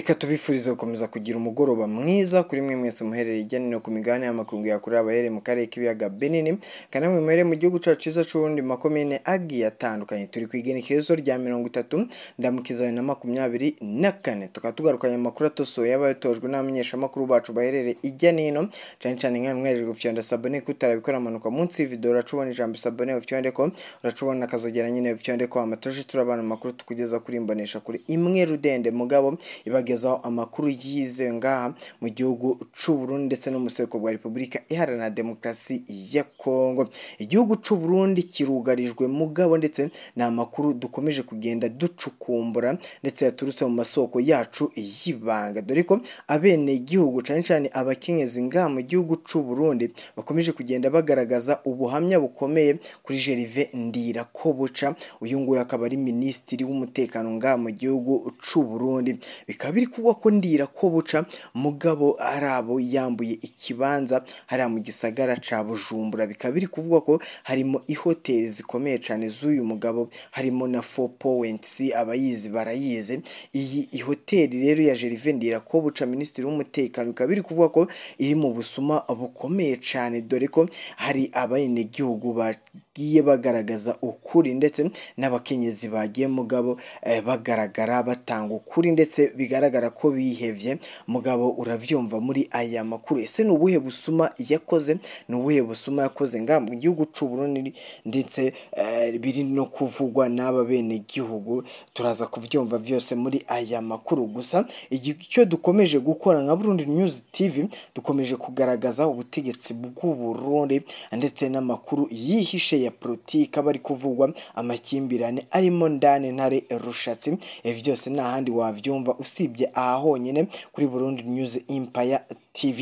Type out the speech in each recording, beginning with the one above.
reka tubifurize gukomeza kugira umugoroba mwiza kuri mwe mwese muherereye ijyanye no ku migabane y'amakungu yakurira abahereye mu karere k'ibiyaga binini kandi namwe muherereye mu gihugu cyacu cyiza c'ubundi makomine agiye atandukanye turi ku igenekerezo rya mirongo itatu ndamukiza na makumyabiri na kane tukaba tugarukanye amakuru atosoye aba n'abamenyeshamakuru bacu baherereye ijya n'ino cyane cyane nk'ayo mwejejwe gufyonda sabone kutarabikora amanuka munsi video uracubona ijambo sabone ufyondeko uracubona akazogera nyine ufyondeko amatoje turabana amakuru tukugeza kuri imbonesha kuri imwe rudende mugabo ibaga kubagezaho amakuru yize ngaha mu gihugu Burundi ndetse no wa rwego rwa repubulika iharanira demokarasi ya kongo igihugu Burundi kirugarijwe mugabo ndetse ni amakuru dukomeje kugenda ducukumbura ndetse yaturutse mu masoko yacu y'ibanga dore ko abenegihugu cyane cyane abakenyezi ngaha mu gihugu Burundi bakomeje kugenda bagaragaza ubuhamya bukomeye kuri Gervais Ndirakobuca uyu nguyu akaba ari minisitiri w'umutekano ngaha mu gihugu Burundi bikaba biri kugwa ko ndira ko buca mugabo hari abo yambuye ikibanza hariya mu gisagara ca bujumbura bikaba biri kuvuga ko harimo ihoteli zikomeye cyane z'uyu mugabo harimo na fo powenti abayizi barayize iyi hoteli rero ya ndira ko buca minisitiri w'umutekano bikaba biri kuvuga ko iri mu busuma bukomeye cyane dore ko hari abenegihugu ba bagiye bagaragaza ukuri ndetse n'abakenyezi bagiye mugabo eh, bagaragara batanga ukuri ndetse bigaragara ko bihebye mugabo urabyumva muri aya makuru ese ni ubuhe busuma yakoze ni ubuhe busuma yakoze nga mu gihugu cy'uburundi ndetse eh, biri no kuvugwa n'aba bene gihugu turaza kubyumva byose muri aya makuru gusa icyo dukomeje gukora nka Burundi News TV dukomeje kugaragaza ubutegetsi bw'u Burundi ndetse n'amakuru yihishe ya ya politiki aba ari kuvugwa amakimbirane arimo ndane ntare rushatsi ibi byose n’ahandi handi wabyumva usibye aha honyine kuri Burundi News Empire TV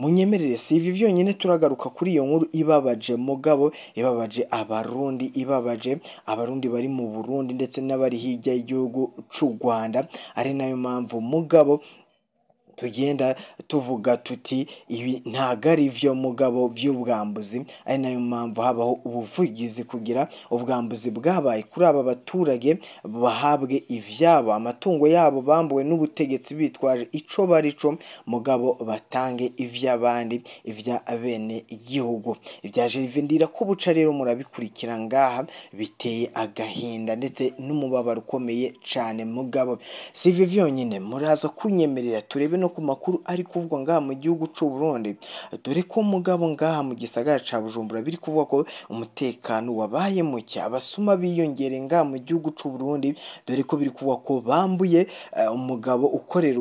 munyemerere si ivi byonyine turagaruka kuri iyo nkuru ibabaje mugabo ibabaje abarundi ibabaje abarundi bari mu Burundi ndetse n'abari hirya y'igihugu cyu Rwanda ari nayo mpamvu mugabo tugenda tuvuga tuti ibi ntabwo ari byo mugabo by'ubwambuzi ari nayo mpamvu habaho ubuvugizi kugira ubwambuzi bwabaye kuri aba baturage bahabwe ibyabo amatungo yabo bambuwe n'ubutegetsi bitwaje ico bari co mugabo batange iby'abandi ibya bene igihugu ibya Gervais Ndirakubuca rero murabikurikira ngaha biteye agahinda ndetse n'umubabaro ukomeye cane mugabo si ivi vyonyine muraza kunyemerera turebe no no ku makuru ari kuvugwa ngaha mu gihugu cy'u Burundi dore ko mugabo ngaha mu gisagara ca Bujumbura biri kuvuga ko umutekano wabaye muke abasuma biyongere ngaha mu gihugu cy'u Burundi dore ko biri kuvuga ko bambuye umugabo eh, ukorera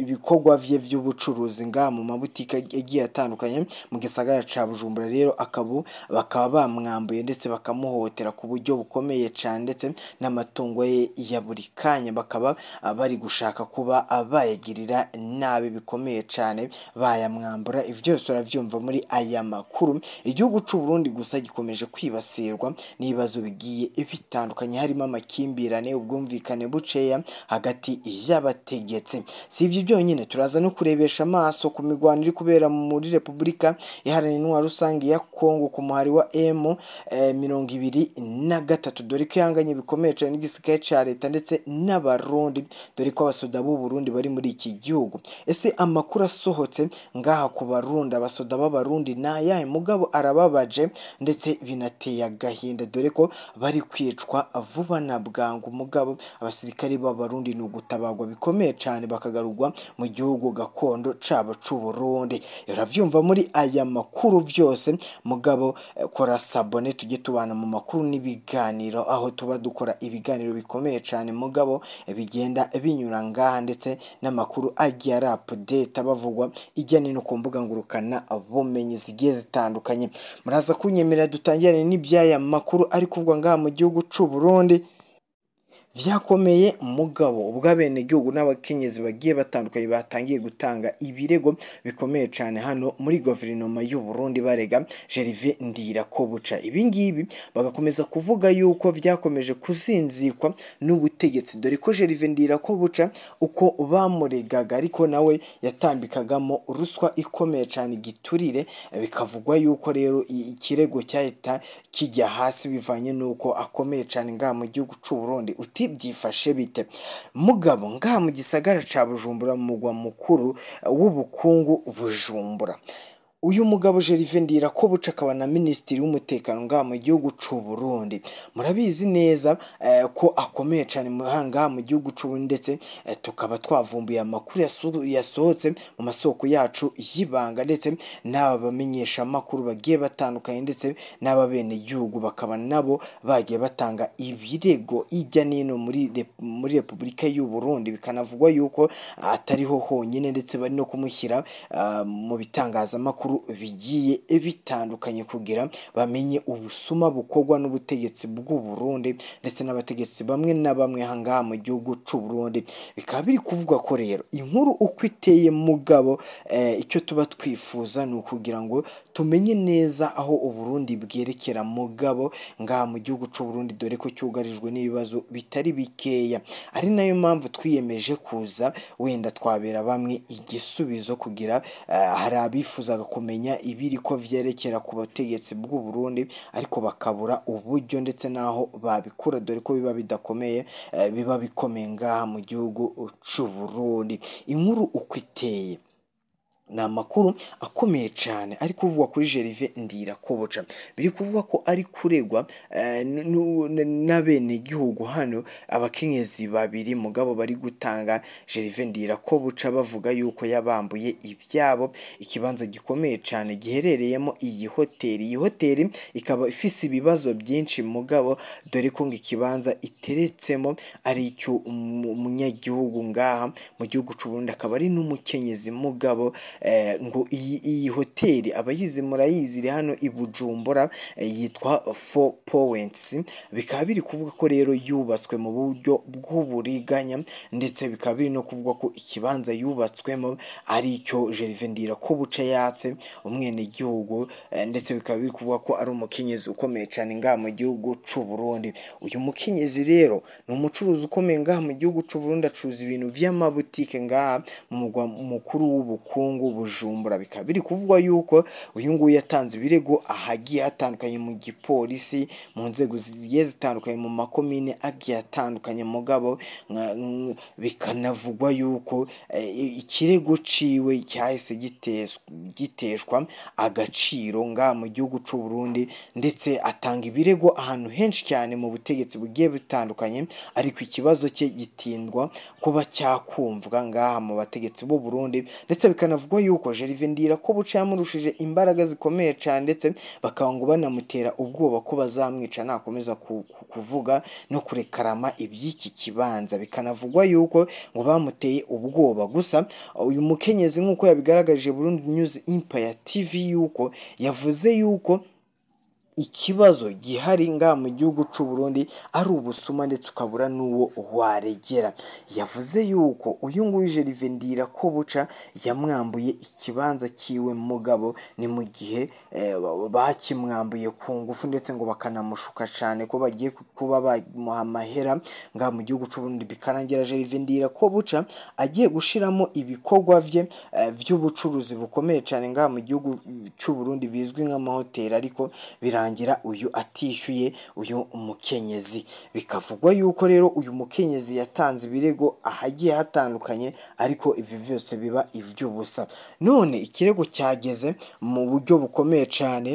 ibikorwa bye by'ubucuruzi ngaha mu mabutike agiye atandukanye mu gisagara ca Bujumbura rero akabu bakaba bamwambuye ndetse bakamuhotera ku buryo bukomeye cyane ndetse n'amatungo ye ya buri kanya bakaba ah, bari gushaka kuba bayagirira nabi bikomeye cyane bayamwambura ibi byose urabyumva muri aya makuru igihugu cy'u Burundi gusa gikomeje kwibasirwa n'ibibazo bigiye bitandukanye harimo amakimbirane ubwumvikane buceya hagati y'abategetsi si ibyo byonyine turaza no kurebesha amaso ku mirwano iri kubera muri repubulika iharanira intwa rusange ya kongo ku muhari wa emu eh, mirongo ibiri na gatatu dore ko ihanganye bikomeye cyane n'igisirikare cya leta ndetse n'abarundi dore ko abasoda b'u Burundi bari muri iki gihugu ese amakuru asohotse ngaha ku barundi abasoda b'abarundi ni ayahe mugabo arababaje ndetse binateye agahinda dore ko bari kwicwa vuba na bwangu umugabo abasirikare b'abarundi ni ugutabagwa bikomeye cyane bakagarurwa mu gihugu gakondo cabo c'uburundi urabyumva muri aya makuru byose mugabo kora sabone tujye tubana mu makuru n'ibiganiro aho tuba dukora ibiganiro bikomeye cyane mugabo bigenda binyura ngaha ndetse n'amakuru agiye yari apudeta bavugwa ijyanye no ku mbuga ngurukana bumenyi zigiye zitandukanye muraza kunyemerera dutangirane n'iby'aya makuru ari kuvugwa ngaha mu gihugu cy'u Burundi byakomeye mugabo ubwo abenegihugu n'abakenyezi bagiye batandukanye batangiye gutanga ibirego bikomeye cyane hano muri guverinoma y'u Burundi barega Gervais ko buca ibingibi bagakomeza kuvuga yuko byakomeje kuzinzikwa n'ubutegetsi dore ko ko buca uko bamuregaga ariko nawe yatambikagamo ruswa ikomeye cyane igiturire bikavugwa yuko rero ikirego cyahita kijya hasi bivanye n'uko akomeye cyane ngaha mu gihugu cy'u Burundi uti biti byifashe bite mugabo ngaha mu gisagara cya bujumbura mu mugwa mukuru uh, w'ubukungu bujumbura uyu mugabo Gervais Ndirakobuca akaba na minisitiri w'umutekano ngaha mu gihugu cy'u Burundi murabizi neza eh, ko akomeye cyane ngaha mu gihugu cy'u Burundi ndetse eh, tukaba twavumbuye amakuru yasohotse mu masoko yacu y'ibanga ndetse n'aba bamenyeshamakuru bagiye batandukanye ndetse n'aba bene gihugu bakaba nabo bagiye batanga ibirego ijya n'ino muri Repubulika y'u Burundi bikanavugwa yuko atariho honyine ndetse bari no kumushyira ah, mu bitangazamakuru bigiye bitandukanye kugira bamenye ubusuma bukorwa n'ubutegetsi bw'u Burundi ndetse n'abategetsi bamwe na bamwe aha mu gihugu cy'u Burundi bikaba biri kuvugwa ko rero inkuru uko iteye mugabo eh, icyo tuba twifuza ni ukugira ngo tumenye neza aho Uburundi bwerekera mugabo ngaha mu gihugu cy'u Burundi dore ko cyugarijwe n'ibibazo bitari bikeya ari nayo mpamvu twiyemeje kuza wenda twabera bamwe igisubizo kugira eh, hari abifuzaga kumenya ibiri ko byerekera ku butegetsi bw'u Burundi ariko bakabura uburyo ndetse n'aho babikura dore ko biba bidakomeye eh, biba bikomeye ngaha mu gihugu c'u Burundi inkuru ukwiteye. ni amakuru akomeye cyane ari kuvugwa kuri Gervais Ndirakoboca biri kuvuga ko ari kuregwa eh, n'abenegihugu hano abakenyezi babiri mugabo bari gutanga Gervais Ndirakoboca bavuga yuko yabambuye ibyabo ikibanza gikomeye cyane giherereyemo iyi hoteli iyi hoteli ikaba ifise ibibazo byinshi mugabo dore ko ngo ikibanza iteretsemo ari icyo umunyagihugu ngaha mu gihugu cy'u akaba ari n'umukenyezi mugabo. Eh, ngo iyi hoteli abayizi murayizi iri hano i Bujumbura eh, yitwa fo powentsi bikaba biri kuvuga ko rero yubatswe mu buryo bw'uburiganya ndetse bikaba biri no kuvuga ko ikibanza yubatswemo ari icyo Gervais Ndirakobuca yatse umwenegihugu eh, ndetse bikaba biri kuvuga ko ari umukenyezi ukomeye cyane ngaha mu gihugu cy'u Burundi uyu mukenyezi rero ni umucuruzi ukomeye ngaha mu gihugu cy'u Burundi acuruza ibintu by'amabutike ngaha mu mugwa mukuru w'ubukungu Bujumbura bikaba biri kuvugwa yuko uyu nguyu yatanze ibirego ahagiye hatandukanye mu gipolisi mu nzego zigiye zitandukanye mu makomine agiye atandukanye mugabo bikanavugwa yuko eh, ikirego ciwe cyahise giteshwa agaciro nga mu gihugu cy'u Burundi ndetse atanga ibirego ahantu henshi cyane mu butegetsi bugiye butandukanye ariko ikibazo cye gitindwa kuba cyakumvwa ngaha mu bategetsi b'u Burundi ndetse bikanavugwa bivugwa yuko Gervais Ndirakobuca yamurushije imbaraga zikomeye cyane ndetse bakaba ngo banamutera ubwoba ko bazamwica nakomeza kuvuga no kurekarama iby'iki kibanza bikanavugwa yuko ngo bamuteye ubwoba gusa uyu mukenyezi nk'uko yabigaragaje burundu News Empire TV yuko yavuze yuko ikibazo gihari nga mu gihugu cy'u Burundi ari ubusuma ndetse ukabura n'uwo waregera yavuze yuko uyu nguyu ko buca yamwambuye ikibanza cyiwe mugabo ni mu gihe eh, bakimwambuye ku ngufu ndetse ngo bakanamushuka cyane ko bagiye kuba bamuha amahera ngaha mu gihugu cy'u Burundi bikarangira Gervais Ndirakobuca agiye gushiramo ibikorwa bye by'ubucuruzi eh, bukomeye cyane nga mu gihugu cy'u Burundi bizwi nk'amahoteli ariko bira birangira uyu atishyuye uyu mukenyezi bikavugwa yuko rero uyu mukenyezi yatanze ibirego ahagiye hatandukanye ariko ibi byose biba iby'ubusa none ikirego cyageze mu buryo bukomeye cyane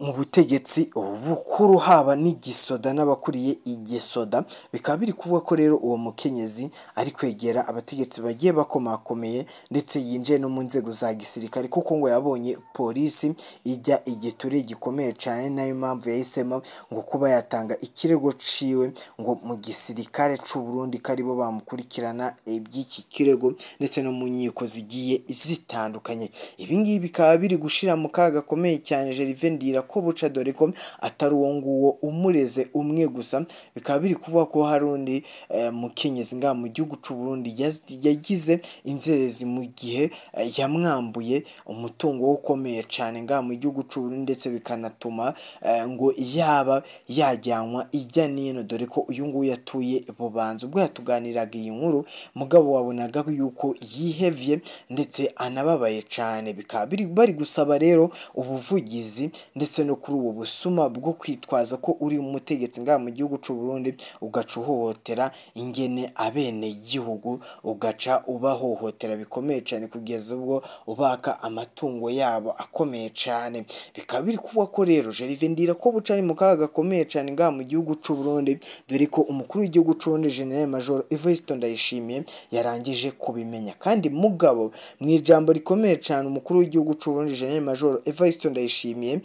mu butegetsi bukuru haba n'igisoda n'abakuriye igisoda bikaba biri kuvuga ko rero uwo mukenyezi ari kwegera abategetsi bagiye bakomakomeye ndetse yinjiye no mu nzego za gisirikare kuko ngo yabonye polisi ijya igiture gikomeye cyane nayo mpamvu yahisemo ngo kuba yatanga ikirego ciwe ngo mu gisirikare cy'u Burundi ko aribo bamukurikirana iby'iki kirego ndetse no mu nkiko zigiye zitandukanye ibi ngibi bikaba biri gushira mu kaga gakomeye cyane Gervais ko buca dore ko atari uwo nguwo umureze umwe gusa bikaba biri kuvuga ko hari undi eh, mukenyezi ngaha mu gihugu cy'u Burundi yagize inzererezi mu gihe eh, yamwambuye umutungo ukomeye cyane ngaha mu gihugu cy'u Burundi ndetse bikanatuma eh, ngo yaba yajyanwa ijya n'ino dore ko uyu nguyu yatuye bubanza ubwo yatuganiraga iyi nkuru mugabo wabonaga yuko yihevye ndetse anababaye cyane bikaba bari gusaba rero ubuvugizi ndetse no kuri ubu busuma bwo kwitwaza ko uri umutegetsi ngaha mu gihugu cy'u Burundi ugaca uhohotera ingene abenegihugu ugaca ubahohotera bikomeye cyane kugeza ubwo ubaka amatungo yabo akomeye cyane bikaba biri kuvuga ko rero Gervais Ndira ko bucari mu kaga gakomeye cyane ngaha mu gihugu cy'u Burundi dore ko umukuru w'igihugu c'urundi General Major Evariste Ndayishimiye yarangije kubimenya kandi mugabo mu ijambo rikomeye cyane umukuru w'igihugu c'u Burundi General Major Evariste Ndayishimiye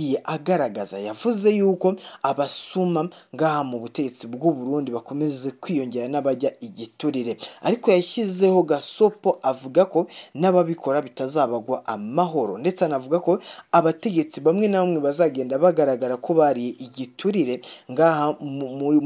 yagiye agaragaza yavuze yuko abasuma ngaha mu butegetsi bw'u Burundi bakomeze kwiyongera n'abajya igiturire ariko yashyizeho gasopo avuga ko n'ababikora bitazabagwa amahoro ndetse anavuga ko abategetsi bamwe na bamwe bazagenda bagaragara ko bariye igiturire ngaha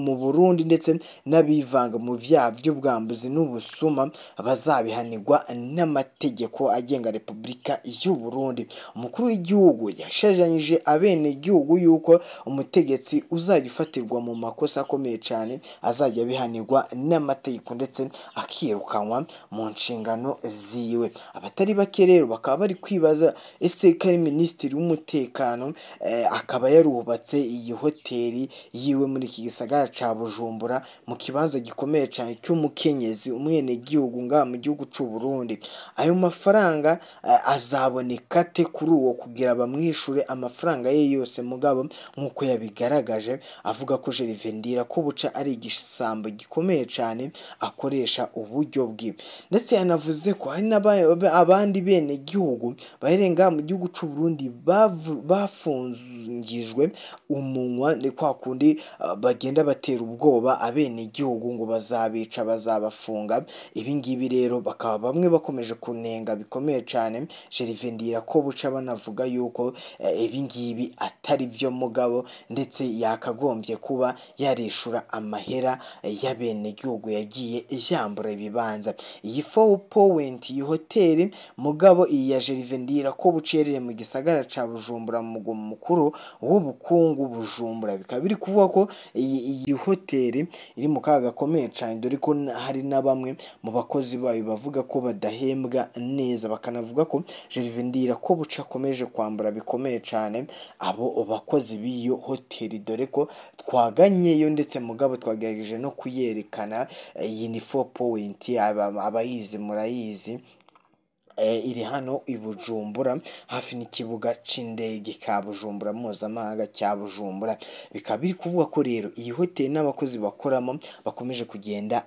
mu Burundi ndetse n'abivanga mu byaha by'ubwambuzi n'ubusuma bazabihanirwa n'amategeko agenga Repubulika y'u Burundi umukuru w'igihugu yashajanyije yibukije abenegihugu yuko umutegetsi uzajya ufatirwa mu makosa akomeye cyane azajya abihanirwa n'amategeko ndetse akirukanwa mu nshingano ziwe abatari bake rero bakaba bari kwibaza ese ko ari minisitiri w'umutekano eh, akaba yarubatse iyi hoteli yiwe muri iki gisagara cya bujumbura mu kibanza gikomeye cyane cy'umukenyezi umwenegihugu ngaha mu gihugu cy'u Burundi ayo mafaranga eh, azaboneka te kuri uwo kugira bamwishure amafaranga amafaranga ye yose mugabo nk'uko yabigaragaje avuga ko Gervendira Kubuca ari igisambo gikomeye cyane akoresha uburyo bwe ndetse yanavuze ko hari abandi bene gihugu baherenga mu gihugu cy'u Burundi bafungijwe umunwa ni kwa kundi uh, bagenda batera ubwoba abene gihugu ngo bazabica bazabafunga ibi ngibi rero bakaba bamwe bakomeje kunenga bikomeye cyane ko buca banavuga yuko uh, ibi ngibi atari byo mugabo ndetse yakagombye kuba yarishura amahera eh, y'abenegihugu yagiye yambura ibibanza iyi fowu powenti iyi hoteli mugabo iyi ya jerive ko bucerereye mu gisagara ca bujumbura mu mukuru w'ubukungu bujumbura bikaba biri kuvuga ko iyi hoteli iri mu kaga gakomeye cyane dore ko hari na bamwe mu bakozi bayo bavuga ko badahembwa neza bakanavuga ko jerive ko buca akomeje kwambura bikomeye cyane abo bakozi b'iyo hoteli dore ko twaganyeyo ndetse mugabo twagerageje no kuyerekana iyi eh, ni fo powenti abayizi murayizi. Eh, iri hano i Bujumbura hafi n'ikibuga cy'indege ka Bujumbura mpuzamahanga cya Bujumbura bikaba biri kuvuga ko rero iyi hoteli n'abakozi bakoramo bakomeje kugenda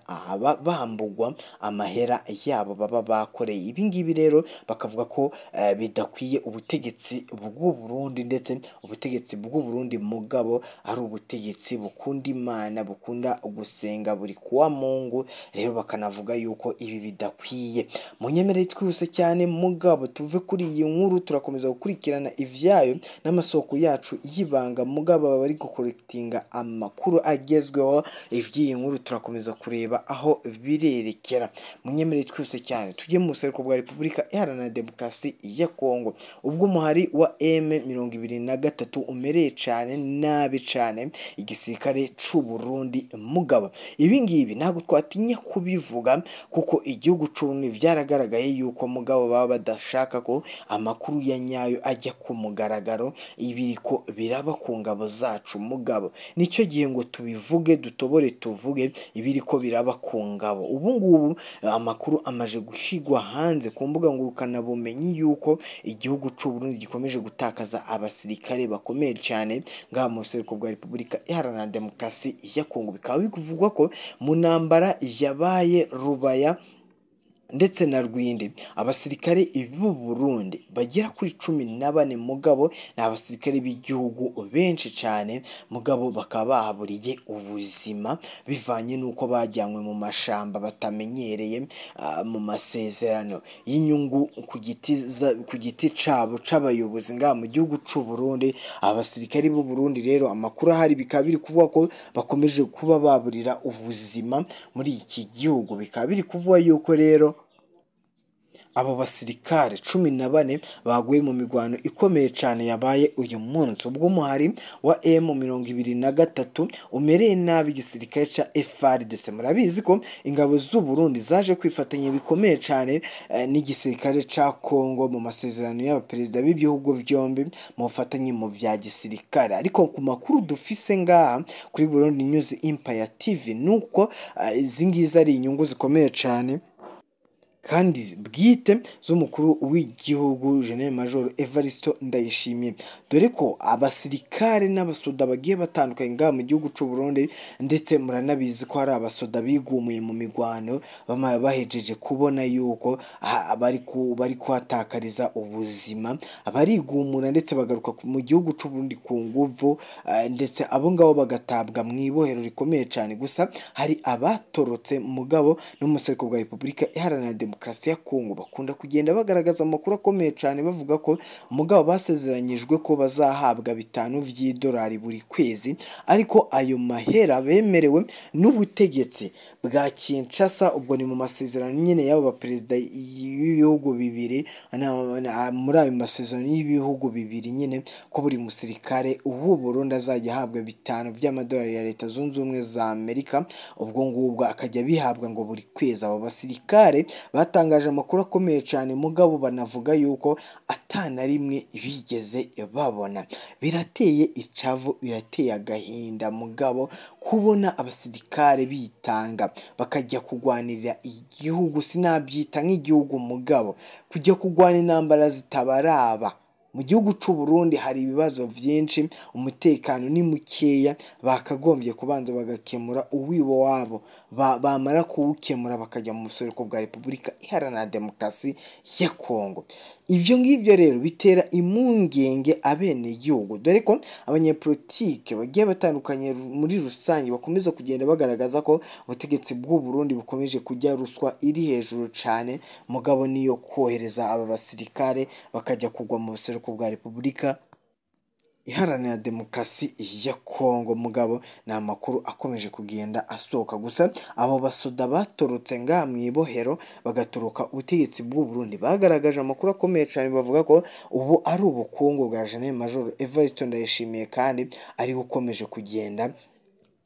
bambugwa amahera yabo baba bakoreye ibi ngibi rero bakavuga ko eh, bidakwiye ubutegetsi bw'u Burundi ndetse ubutegetsi bw'u Burundi mugabo ari ubutegetsi bukunda Imana bukunda gusenga buri kuwa Mungu rero bakanavuga yuko ibi bidakwiye munyemerere twihuse cyane cyane mugabo tuve kuri iyi nkuru turakomeza gukurikirana ibyayo n'amasoko yacu y'ibanga mugabo baba bari gukorekitinga amakuru agezweho iby'iyi nkuru turakomeza kureba aho birerekera munyemere twese cyane tujye mu buseruko bwa repubulika iharanira demokarasi ya kongo ubwo umuhari wa eme mirongo ibiri na gatatu umereye cyane nabi cyane igisirikare c'uburundi mugabo ibi ngibi ntabwo twatinya kubivuga kuko igihugu c'uburundi byaragaragaye yuko mugabo ubwabo baba badashaka ko amakuru ya nyayo ajya ku mugaragaro ibiriko biraba ku ngabo zacu mugabo nicyo gihe ngo tubivuge dutobore tuvuge ibiriko biraba ku ngabo ubu ngubu amakuru amaje gushyirwa hanze ku mbuga ngurukanabumenyi y'uko igihugu cy'u Burundi gikomeje gutakaza abasirikare bakomeye cyane ngaha mu buseruko bwa repubulika iharanira demokarasi ya kongo bikaba bikuvugwa ko mu ntambara yabaye rubaya ndetse na rwinde abasirikare b'u Burundi bagera kuri cumi na bane mugabo ni abasirikare b'igihugu benshi cyane mugabo bakaba bahaburiye ubuzima bivanye n'uko bajyanywe mu mashamba batamenyereye ah, mu masezerano y'inyungu ku giti cyabo cy'abayobozi ngaha mu gihugu cy'u Burundi abasirikare b'u Burundi rero amakuru ahari bikaba biri kuvuga ko bakomeje kuba baburira ubuzima muri iki gihugu bikaba biri kuvuga yuko rero abo basirikare cumi na bane baguye mu mirwano ikomeye cyane yabaye uyu munsi ubwo umuhari wa emu mirongo ibiri na gatatu umereye nabi igisirikare cya efaridese murabizi ko ingabo z’u Burundi zaje kwifatanya bikomeye cyane eh, n'igisirikare cya congo mu masezerano y'abaperezida b'ibihugu byombi mu bufatanye mu bya gisirikare ariko ku makuru dufise ngaha kuri burundi news empire tv nuko uko eh, izi ngizi ari inyungu zikomeye cyane kandi bwite z'umukuru w'igihugu Jenerali Major Evaristo Ndayishimiye dore ko abasirikare n'abasoda bagiye batandukanye ngaha mu gihugu cy'u Burundi ndetse muranabizi ko hari abasoda bigumuye mu mirwano bahejeje kubona yuko bari kuhatakariza ubuzima barigumura ndetse bagaruka mu gihugu cy'u Burundi ku nguvu eh, ndetse abo ngabo bagatabwa mu ibohero rikomeye cyane gusa hari abatorotse mugabo n'umuseruko wa Repubulika iharanira demokarasi ya kongo bakunda kugenda bagaragaza amakuru akomeye cyane bavuga ko mugabo basezeranyijwe ko bazahabwa bitanu by'idolari buri kwezi ariko ayo mahera bemerewe n'ubutegetsi bwa kinshasa ubwo ni mu masezerano nyine y'abo baperezida b'ibihugu bibiri muri ayo masezerano y'ibihugu bibiri nyine ko buri musirikare w'u Burundi azajya ahabwa bitanu by'amadolari ya leta zunze ubumwe za amerika ubwo ngubwo akajya bihabwa ngo buri kwezi abo basirikare batangaje amakuru akomeye cyane mugabo banavuga yuko atana rimwe bigeze babona birateye icavu birateye agahinda mugabo kubona abasirikare bitanga bakajya kurwanirira igihugu sinabyita nk'igihugu mugabo kujya kurwana intambara zitabaraba mu gihugu cy'u Burundi hari ibibazo byinshi umutekano ni mukeya bakagombye kubanza bagakemura uwibo wabo bamara kuwukemura bakajya mu buseruko bwa repubulika iharanira demokarasi ya kongo. ibyo ngibyo rero bitera impungenge abenegihugu dore ko abanyepolitike bagiye batandukanye muri rusange bakomeza kugenda bagaragaza ko ubutegetsi bw'u Burundi bukomeje kujya ruswa iri hejuru cyane mugabo niyo kohereza aba basirikare bakajya kugwa mu buseruko bwa repubulika. iharanira demokarasi ya kongo mugabo ni amakuru akomeje kugenda asohoka gusa abo basoda batorotse nga mu ibohero bagaturuka ubutegetsi bw'u Burundi bagaragaje amakuru akomeye cyane bavuga ko ubu ari ubukungu bwa Jenerali Majoro Evariste Ndayishimiye kandi ari ukomeje kugenda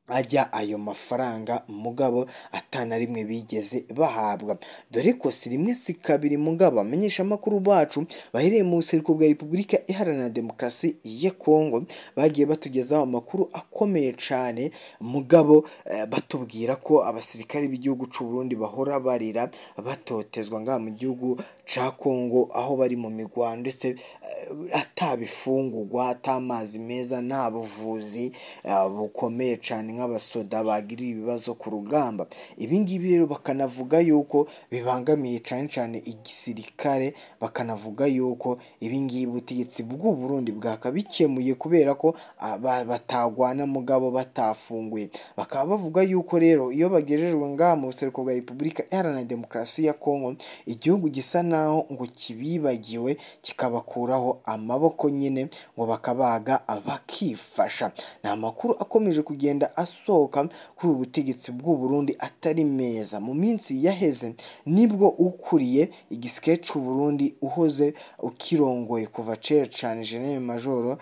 ajya ayo mafaranga mugabo atana rimwe bigeze bahabwa dore ko si rimwe si kabiri mugabo abamenyeshamakuru bacu bahereye mu buseruko bwa repubulika iharanira demokarasi ya kongo bagiye batugezaho amakuru akomeye cyane mugabo eh, batubwira ko abasirikare b'igihugu cy'u Burundi bahora barira batotezwa ngaha mu gihugu cya kongo aho bari mu migwano ndetse eh, atabifungurwa atamazi meza nta buvuzi eh, bukomeye cyane nk'abasoda bagiriye ibibazo ku rugamba ibi ngibi rero bakanavuga yuko bibangamiye cyane cyane igisirikare bakanavuga yuko ibi ngibi ubutegetsi bw'u Burundi bwakabikemuye kubera ko ah, batagwana mugabo batafunguye bakaba bavuga yuko rero iyo bagejejwe ngaha mu buseruko bwa Repubulika Iharanira Demokarasi ya Kongo igihugu gisa naho ngo kibibagiwe kikabakuraho amaboko nyine ngo bakabaga bakifasha ni amakuru akomeje kugenda asohoka kuri ubu butegetsi bw'u Burundi atari meza mu minsi yaheze nibwo ukuriye igiseke c'u Burundi uhoze ukirongoye kuva kera cane General Major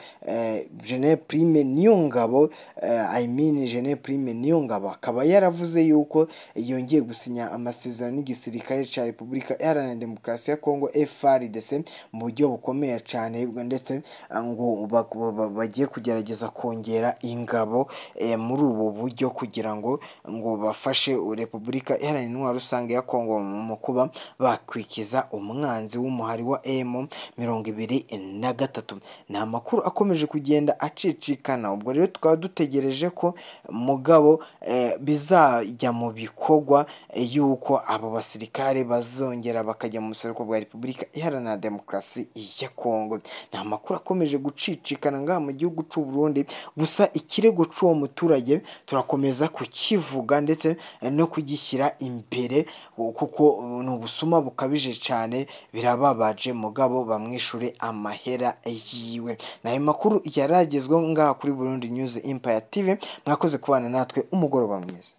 General eh, Prime Niyongabo eh, I mean General Prime Niyongabo akaba yaravuze yuko yongeye gusinya amasezerano n'igisirikare cya Repubulika Iharanira Demokarasi ya Kongo FARDC mu buryo bukomeye cane ndetse ngo bagiye kugerageza kongera ingabo eh, muri ubu ubu buryo kugira ngo ngo bafashe repubulika iharanira intwaro rusange ya kongo mu kuba bakwikiza umwanzi w'umuhari wa emu mirongo ibiri na gatatu ni amakuru akomeje kugenda acicikana ubwo rero tukaba dutegereje ko mugabo eh, bizajya mu bikorwa y'uko abo basirikare bazongera bakajya mu buseruko bwa repubulika iharanira demokarasi ya kongo ni amakuru akomeje gucicikana ngaha mu gihugu cy'u Burundi gusa ikirego cy'uwo muturage turakomeza kukivuga ndetse eh, no kugishyira imbere kuko eh, ni ubusuma bukabije cyane birababaje mugabo bamwishure amahera yiwe ni makuru yaragezweho ngaha kuri Burundi News Empire TV mwakoze kubana natwe umugoroba mwiza